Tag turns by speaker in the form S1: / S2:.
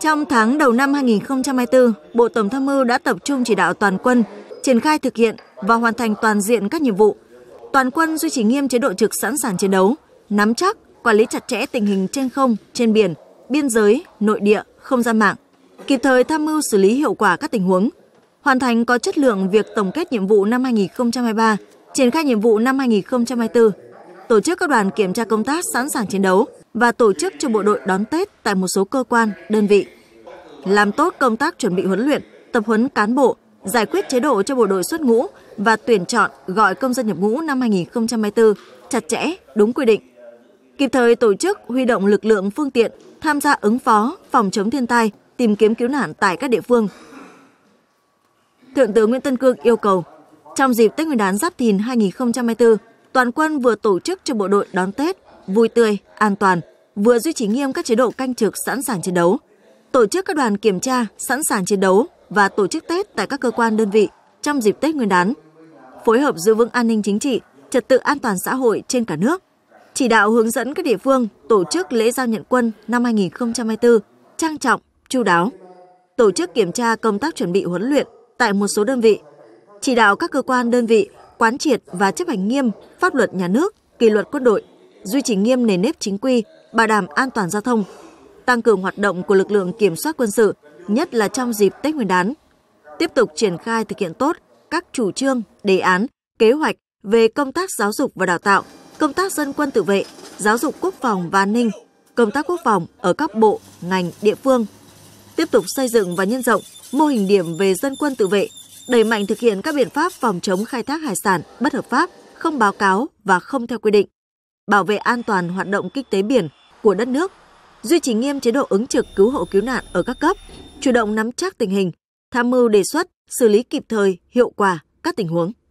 S1: Trong tháng đầu năm 2024, Bộ Tổng tham mưu đã tập trung chỉ đạo toàn quân, triển khai thực hiện và hoàn thành toàn diện các nhiệm vụ. Toàn quân duy trì nghiêm chế độ trực sẵn sàng chiến đấu, nắm chắc, quản lý chặt chẽ tình hình trên không, trên biển, biên giới, nội địa, không gian mạng, kịp thời tham mưu xử lý hiệu quả các tình huống, hoàn thành có chất lượng việc tổng kết nhiệm vụ năm 2023, triển khai nhiệm vụ năm 2024, tổ chức các đoàn kiểm tra công tác sẵn sàng chiến đấu, và tổ chức cho bộ đội đón Tết tại một số cơ quan, đơn vị. Làm tốt công tác chuẩn bị huấn luyện, tập huấn cán bộ, giải quyết chế độ cho bộ đội xuất ngũ và tuyển chọn gọi công dân nhập ngũ năm 2024 chặt chẽ, đúng quy định. Kịp thời tổ chức huy động lực lượng phương tiện tham gia ứng phó, phòng chống thiên tai, tìm kiếm cứu nạn tại các địa phương. Thượng tướng Nguyễn Tân Cương yêu cầu, trong dịp Tết Nguyên đán Giáp Thìn 2024, toàn quân vừa tổ chức cho bộ đội đón Tết vui tươi, an toàn, vừa duy trì nghiêm các chế độ canh trực sẵn sàng chiến đấu, tổ chức các đoàn kiểm tra sẵn sàng chiến đấu và tổ chức Tết tại các cơ quan đơn vị trong dịp Tết Nguyên đán, phối hợp giữ vững an ninh chính trị, trật tự an toàn xã hội trên cả nước, chỉ đạo hướng dẫn các địa phương tổ chức lễ giao nhận quân năm 2024 trang trọng, chu đáo, tổ chức kiểm tra công tác chuẩn bị huấn luyện tại một số đơn vị, chỉ đạo các cơ quan đơn vị quán triệt và chấp hành nghiêm pháp luật nhà nước, kỷ luật quân đội, duy trì nghiêm nền nếp chính quy, bảo đảm an toàn giao thông, tăng cường hoạt động của lực lượng kiểm soát quân sự, nhất là trong dịp Tết Nguyên đán. Tiếp tục triển khai thực hiện tốt các chủ trương, đề án, kế hoạch về công tác giáo dục và đào tạo, công tác dân quân tự vệ, giáo dục quốc phòng và an ninh, công tác quốc phòng ở các bộ, ngành, địa phương. Tiếp tục xây dựng và nhân rộng mô hình điểm về dân quân tự vệ, đẩy mạnh thực hiện các biện pháp phòng chống khai thác hải sản bất hợp pháp, không báo cáo và không theo quy định. Bảo vệ an toàn hoạt động kinh tế biển, của đất nước, duy trì nghiêm chế độ ứng trực cứu hộ cứu nạn ở các cấp, chủ động nắm chắc tình hình, tham mưu đề xuất, xử lý kịp thời, hiệu quả các tình huống.